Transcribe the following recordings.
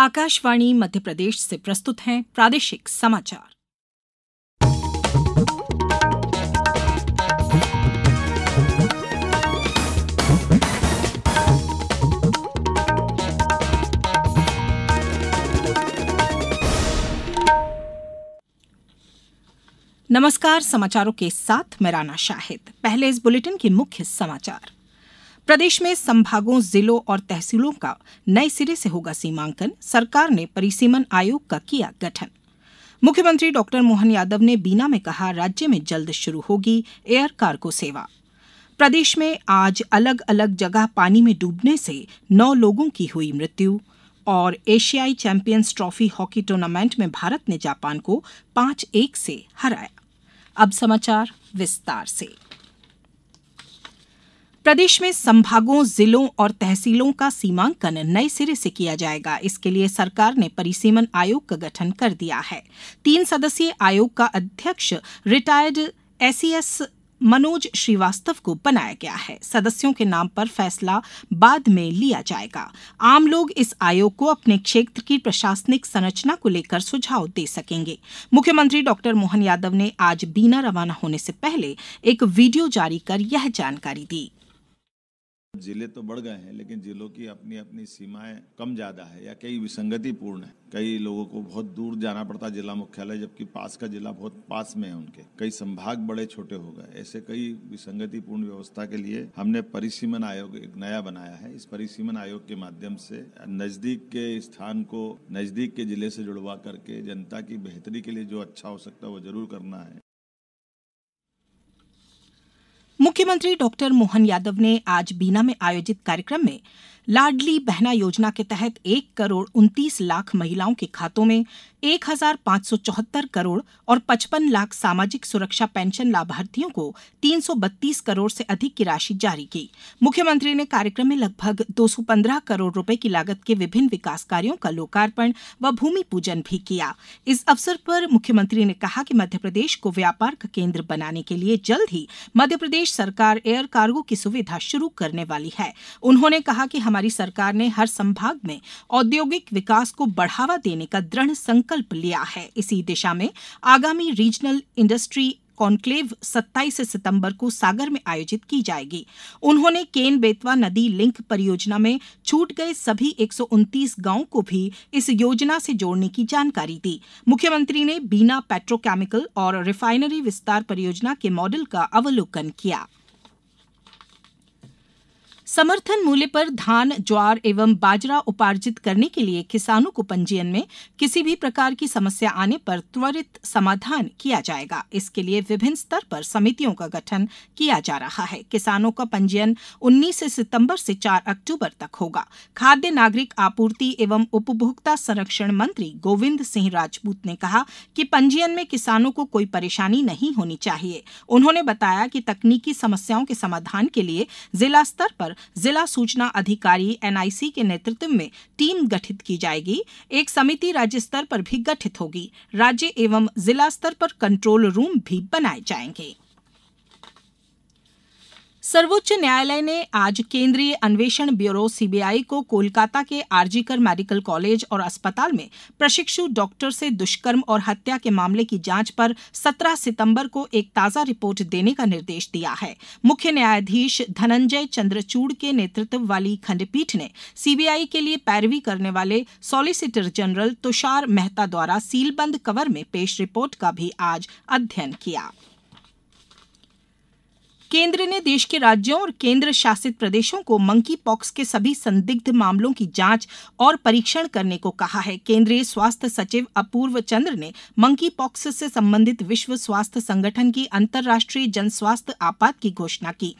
आकाशवाणी मध्य प्रदेश से प्रस्तुत हैं प्रादेशिक समाचार नमस्कार समाचारों के साथ मैं राना शाहिद पहले इस बुलेटिन के मुख्य समाचार प्रदेश में संभागों जिलों और तहसीलों का नए सिरे से होगा सीमांकन सरकार ने परिसीमन आयोग का किया गठन मुख्यमंत्री डॉक्टर मोहन यादव ने बीना में कहा राज्य में जल्द शुरू होगी एयर कार्गो सेवा प्रदेश में आज अलग अलग जगह पानी में डूबने से नौ लोगों की हुई मृत्यु और एशियाई चैंपियंस ट्रॉफी हॉकी टूर्नामेंट में भारत ने जापान को पांच एक से हराया अब समाचार विस्तार से प्रदेश में संभागों जिलों और तहसीलों का सीमांकन नए सिरे से किया जाएगा इसके लिए सरकार ने परिसीमन आयोग का गठन कर दिया है तीन सदस्यीय आयोग का अध्यक्ष रिटायर्ड एसीएस मनोज श्रीवास्तव को बनाया गया है सदस्यों के नाम पर फैसला बाद में लिया जाएगा आम लोग इस आयोग को अपने क्षेत्र की प्रशासनिक संरचना को लेकर सुझाव दे सकेंगे मुख्यमंत्री डॉक्टर मोहन यादव ने आज बीना रवाना होने से पहले एक वीडियो जारी कर यह जानकारी दी जिले तो बढ़ गए हैं लेकिन जिलों की अपनी अपनी सीमाएं कम ज्यादा है या कई विसंगति पूर्ण है कई लोगों को बहुत दूर जाना पड़ता जिला मुख्यालय जबकि पास का जिला बहुत पास में है उनके कई संभाग बड़े छोटे हो गए ऐसे कई विसंगति पूर्ण व्यवस्था के लिए हमने परिसीमन आयोग एक नया बनाया है इस परिसीमन आयोग के माध्यम से नजदीक के स्थान को नजदीक के जिले से जुड़वा करके जनता की बेहतरी के लिए जो अच्छा हो सकता है वो जरूर करना है मुख्यमंत्री डॉक्टर मोहन यादव ने आज बीना में आयोजित कार्यक्रम में लाडली बहना योजना के तहत एक करोड़ उनतीस लाख महिलाओं के खातों में एक हजार पांच सौ चौहत्तर करोड़ और पचपन लाख सामाजिक सुरक्षा पेंशन लाभार्थियों को तीन सौ बत्तीस करोड़ से अधिक की राशि जारी की मुख्यमंत्री ने कार्यक्रम में लगभग दो सौ पंद्रह करोड़ रुपए की लागत के विभिन्न विकास कार्यो का लोकार्पण व भूमि पूजन भी किया इस अवसर पर मुख्यमंत्री ने कहा कि मध्यप्रदेश को व्यापार का केंद्र बनाने के लिए जल्द ही मध्यप्रदेश सरकार एयर कार्गो की सुविधा शुरू करने वाली है उन्होंने कहा कि हमारे हमारी सरकार ने हर संभाग में औद्योगिक विकास को बढ़ावा देने का दृढ़ संकल्प लिया है इसी दिशा में आगामी रीजनल इंडस्ट्री कॉन्क्लेव 27 सितंबर को सागर में आयोजित की जाएगी उन्होंने केन बेतवा नदी लिंक परियोजना में छूट गए सभी एक गांव को भी इस योजना से जोड़ने की जानकारी दी मुख्यमंत्री ने बीना पेट्रोकेमिकल और रिफाइनरी विस्तार परियोजना के मॉडल का अवलोकन किया समर्थन मूल्य पर धान ज्वार एवं बाजरा उपार्जित करने के लिए किसानों को पंजीयन में किसी भी प्रकार की समस्या आने पर त्वरित समाधान किया जाएगा इसके लिए विभिन्न स्तर पर समितियों का गठन किया जा रहा है किसानों का पंजीयन 19 सितंबर से 4 अक्टूबर तक होगा खाद्य नागरिक आपूर्ति एवं उपभोक्ता संरक्षण मंत्री गोविंद सिंह राजपूत ने कहा कि पंजीयन में किसानों को कोई परेशानी नहीं होनी चाहिए उन्होंने बताया कि तकनीकी समस्याओं के समाधान के लिए जिला स्तर पर जिला सूचना अधिकारी एनआईसी के नेतृत्व में टीम गठित की जाएगी एक समिति राज्य स्तर पर भी गठित होगी राज्य एवं जिला स्तर पर कंट्रोल रूम भी बनाए जाएंगे सर्वोच्च न्यायालय ने आज केंद्रीय अन्वेषण ब्यूरो सीबीआई को कोलकाता के आरजीकर मेडिकल कॉलेज और अस्पताल में प्रशिक्षु डॉक्टर से दुष्कर्म और हत्या के मामले की जांच पर 17 सितंबर को एक ताजा रिपोर्ट देने का निर्देश दिया है मुख्य न्यायाधीश धनंजय चंद्रचूड़ के नेतृत्व वाली खंडपीठ ने सीबीआई के लिए पैरवी करने वाले सॉलिसिटर जनरल तुषार मेहता द्वारा सीलबंद कवर में पेश रिपोर्ट का भी आज अध्ययन किया केंद्र ने देश के राज्यों और केंद्र शासित प्रदेशों को मंकी पॉक्स के सभी संदिग्ध मामलों की जांच और परीक्षण करने को कहा है केंद्रीय स्वास्थ्य सचिव अपूर्व चंद्र ने मंकी पॉक्स से संबंधित विश्व स्वास्थ्य संगठन की अंतर्राष्ट्रीय जन स्वास्थ्य आपात की घोषणा की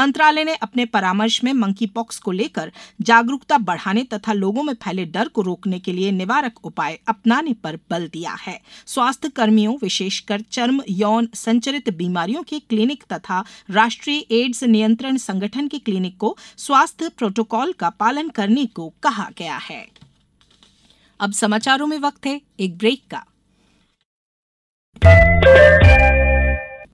मंत्रालय ने अपने परामर्श में मंकी पॉक्स को लेकर जागरूकता बढ़ाने तथा लोगों में फैले डर को रोकने के लिए निवारक उपाय अपनाने पर बल दिया है स्वास्थ्य कर्मियों विशेषकर चर्म यौन संचरित बीमारियों के क्लिनिक तथा राष्ट्रीय एड्स नियंत्रण संगठन के क्लिनिक को स्वास्थ्य प्रोटोकॉल का पालन करने को कहा गया है अब समाचारों में वक्त है एक ब्रेक का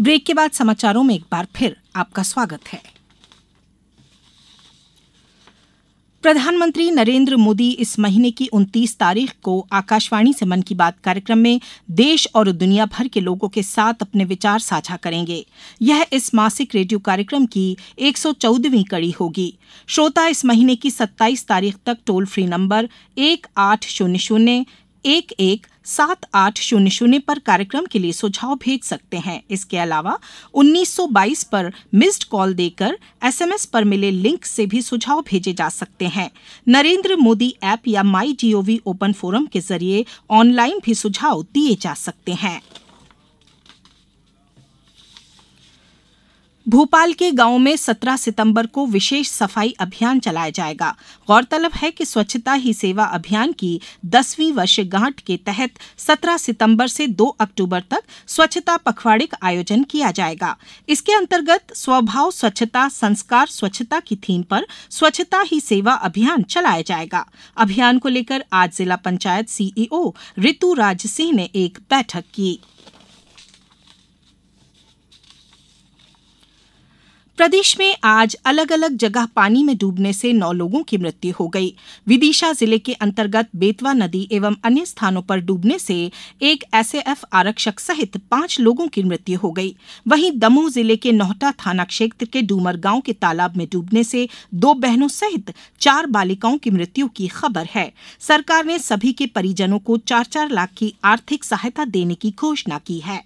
ब्रेक के बाद समाचारों में एक बार फिर आपका स्वागत है प्रधानमंत्री नरेंद्र मोदी इस महीने की 29 तारीख को आकाशवाणी से मन की बात कार्यक्रम में देश और दुनिया भर के लोगों के साथ अपने विचार साझा करेंगे यह इस मासिक रेडियो कार्यक्रम की 114वीं कड़ी होगी श्रोता इस महीने की 27 तारीख तक टोल फ्री नंबर एक आठ शून्य शून्य एक एक सात आठ शून्य शून्य पर कार्यक्रम के लिए सुझाव भेज सकते हैं इसके अलावा 1922 पर मिस्ड कॉल देकर एसएमएस पर मिले लिंक से भी सुझाव भेजे जा सकते हैं नरेंद्र मोदी ऐप या माई जीओवी ओपन फोरम के जरिए ऑनलाइन भी सुझाव दिए जा सकते हैं भोपाल के गांवों में 17 सितंबर को विशेष सफाई अभियान चलाया जाएगा गौरतलब है कि स्वच्छता ही सेवा अभियान की दसवीं वर्षगांठ के तहत 17 सितंबर से 2 अक्टूबर तक स्वच्छता पखवाड़े का आयोजन किया जाएगा इसके अंतर्गत स्वभाव स्वच्छता संस्कार स्वच्छता की थीम पर स्वच्छता ही सेवा अभियान चलाया जाएगा अभियान को लेकर आज जिला पंचायत सीईओ राज सिंह ने एक बैठक की प्रदेश में आज अलग अलग जगह पानी में डूबने से नौ लोगों की मृत्यु हो गई विदिशा जिले के अंतर्गत बेतवा नदी एवं अन्य स्थानों पर डूबने से एक एसएएफ आरक्षक सहित पांच लोगों की मृत्यु हो गई वहीं दमोह जिले के नोहटा थाना क्षेत्र के डूमर गांव के तालाब में डूबने से दो बहनों सहित चार बालिकाओं की मृत्यु की खबर है सरकार ने सभी के परिजनों को चार चार लाख की आर्थिक सहायता देने की घोषणा की है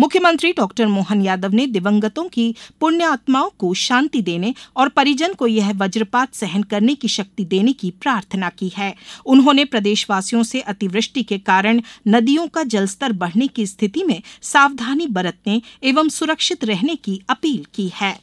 मुख्यमंत्री डॉक्टर मोहन यादव ने दिवंगतों की पुण्य आत्माओं को शांति देने और परिजन को यह वज्रपात सहन करने की शक्ति देने की प्रार्थना की है उन्होंने प्रदेशवासियों से अतिवृष्टि के कारण नदियों का जलस्तर बढ़ने की स्थिति में सावधानी बरतने एवं सुरक्षित रहने की अपील की है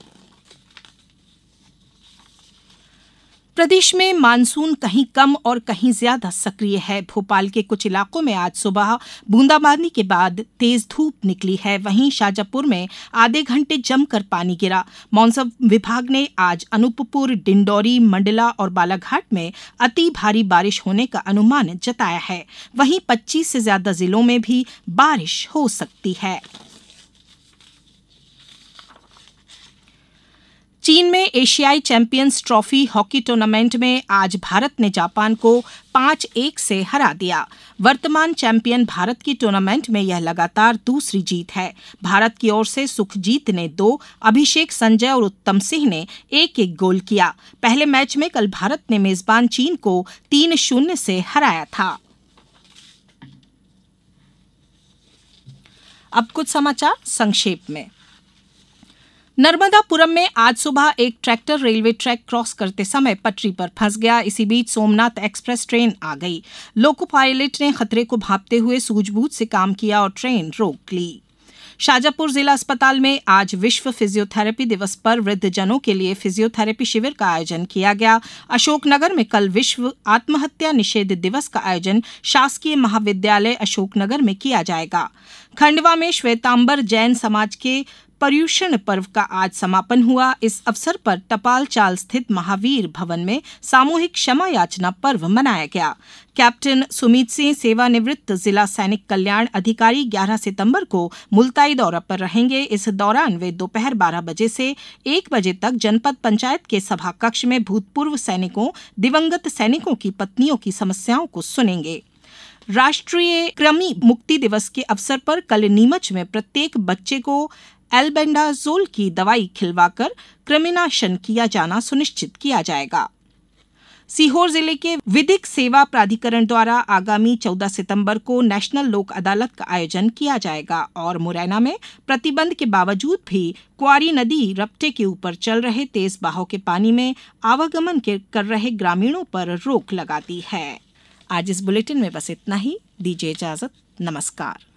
प्रदेश में मानसून कहीं कम और कहीं ज्यादा सक्रिय है भोपाल के कुछ इलाकों में आज सुबह बूंदाबांदी के बाद तेज धूप निकली है वहीं शाजापुर में आधे घंटे जमकर पानी गिरा मौसम विभाग ने आज अनूपपुर डिंडौरी मंडला और बालाघाट में अति भारी बारिश होने का अनुमान जताया है वहीं 25 से ज्यादा जिलों में भी बारिश हो सकती है चीन में एशियाई चैंपियंस ट्रॉफी हॉकी टूर्नामेंट में आज भारत ने जापान को पांच एक से हरा दिया वर्तमान चैंपियन भारत की टूर्नामेंट में यह लगातार दूसरी जीत है भारत की ओर से सुखजीत ने दो अभिषेक संजय और उत्तम सिंह ने एक एक गोल किया पहले मैच में कल भारत ने मेजबान चीन को तीन शून्य से हराया था अब कुछ समाचार संक्षेप में नर्मदापुरम में आज सुबह एक ट्रैक्टर रेलवे ट्रैक क्रॉस करते समय पटरी पर फंस गया इसी बीच सोमनाथ एक्सप्रेस ट्रेन आ गई लोको पायलट ने खतरे को भापते हुए सूझबूझ से काम किया और ट्रेन रोक ली शाजापुर जिला अस्पताल में आज विश्व फिजियोथेरेपी दिवस पर वृद्धजनों के लिए फिजियोथेरेपी शिविर का आयोजन किया गया अशोकनगर में कल विश्व आत्महत्या निषेध दिवस का आयोजन शासकीय महाविद्यालय अशोकनगर में किया जाएगा खंडवा में श्वेतांबर जैन समाज के पर्यूषण पर्व का आज समापन हुआ इस अवसर पर टपाल चाल स्थित महावीर भवन में सामूहिक क्षमा याचना पर्व मनाया गया कैप्टन सुमित सिंह सेवानिवृत्त जिला सैनिक कल्याण अधिकारी 11 सितंबर को मुल्ताई दौरा पर रहेंगे इस दौरान वे दोपहर 12 बजे से 1 बजे तक जनपद पंचायत के सभा कक्ष में भूतपूर्व सैनिकों दिवंगत सैनिकों की पत्नियों की समस्याओं को सुनेंगे राष्ट्रीय क्रमी मुक्ति दिवस के अवसर पर कल नीमच में प्रत्येक बच्चे को एल्बेंडाजोल की दवाई खिलवाकर क्रिमिनाशन किया जाना सुनिश्चित किया जाएगा सीहोर जिले के विधिक सेवा प्राधिकरण द्वारा आगामी 14 सितंबर को नेशनल लोक अदालत का आयोजन किया जाएगा और मुरैना में प्रतिबंध के बावजूद भी क्वारी नदी रपटे के ऊपर चल रहे तेज बहाव के पानी में आवागमन कर रहे ग्रामीणों पर रोक लगा दी है आज इस बुलेटिन में बस इतना ही दीजिए इजाजत नमस्कार